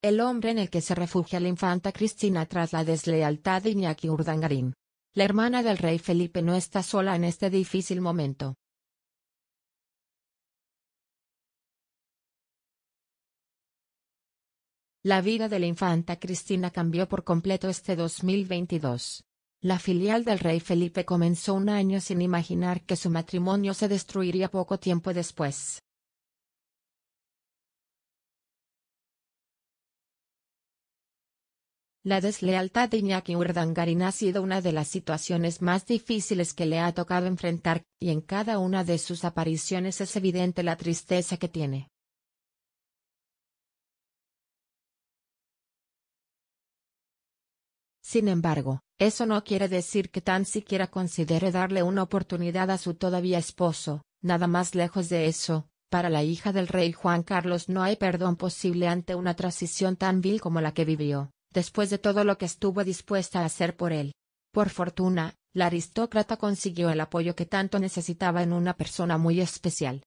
el hombre en el que se refugia la infanta Cristina tras la deslealtad de Iñaki Urdangarín. La hermana del rey Felipe no está sola en este difícil momento. La vida de la infanta Cristina cambió por completo este 2022. La filial del rey Felipe comenzó un año sin imaginar que su matrimonio se destruiría poco tiempo después. La deslealtad de Iñaki Urdangarin ha sido una de las situaciones más difíciles que le ha tocado enfrentar, y en cada una de sus apariciones es evidente la tristeza que tiene. Sin embargo, eso no quiere decir que tan siquiera considere darle una oportunidad a su todavía esposo, nada más lejos de eso, para la hija del rey Juan Carlos no hay perdón posible ante una transición tan vil como la que vivió después de todo lo que estuvo dispuesta a hacer por él. Por fortuna, la aristócrata consiguió el apoyo que tanto necesitaba en una persona muy especial.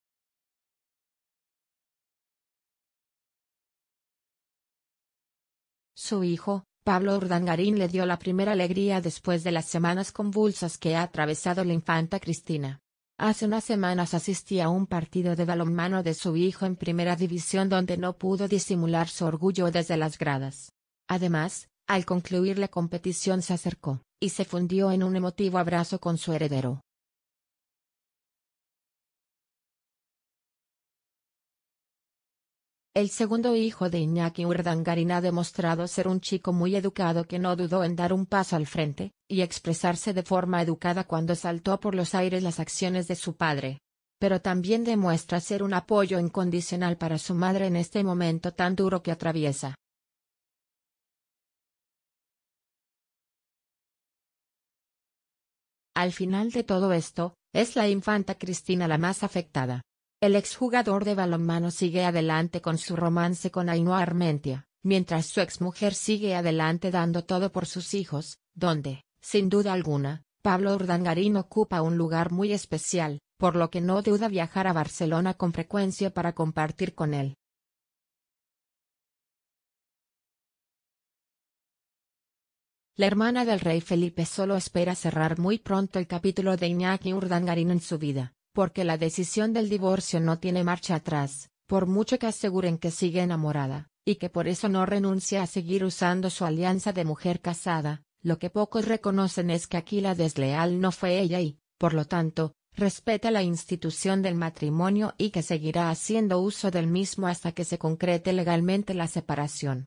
Su hijo, Pablo Urdangarín le dio la primera alegría después de las semanas convulsas que ha atravesado la infanta Cristina. Hace unas semanas asistí a un partido de balonmano de su hijo en primera división donde no pudo disimular su orgullo desde las gradas. Además, al concluir la competición se acercó, y se fundió en un emotivo abrazo con su heredero. El segundo hijo de Iñaki Urdangarin ha demostrado ser un chico muy educado que no dudó en dar un paso al frente, y expresarse de forma educada cuando saltó por los aires las acciones de su padre. Pero también demuestra ser un apoyo incondicional para su madre en este momento tan duro que atraviesa. Al final de todo esto, es la infanta Cristina la más afectada. El exjugador de balonmano sigue adelante con su romance con Ainhoa Armentia, mientras su exmujer sigue adelante dando todo por sus hijos, donde, sin duda alguna, Pablo Urdangarín ocupa un lugar muy especial, por lo que no duda viajar a Barcelona con frecuencia para compartir con él. La hermana del rey Felipe solo espera cerrar muy pronto el capítulo de Iñaki Urdangarín en su vida, porque la decisión del divorcio no tiene marcha atrás, por mucho que aseguren que sigue enamorada, y que por eso no renuncia a seguir usando su alianza de mujer casada, lo que pocos reconocen es que aquí la desleal no fue ella y, por lo tanto, respeta la institución del matrimonio y que seguirá haciendo uso del mismo hasta que se concrete legalmente la separación.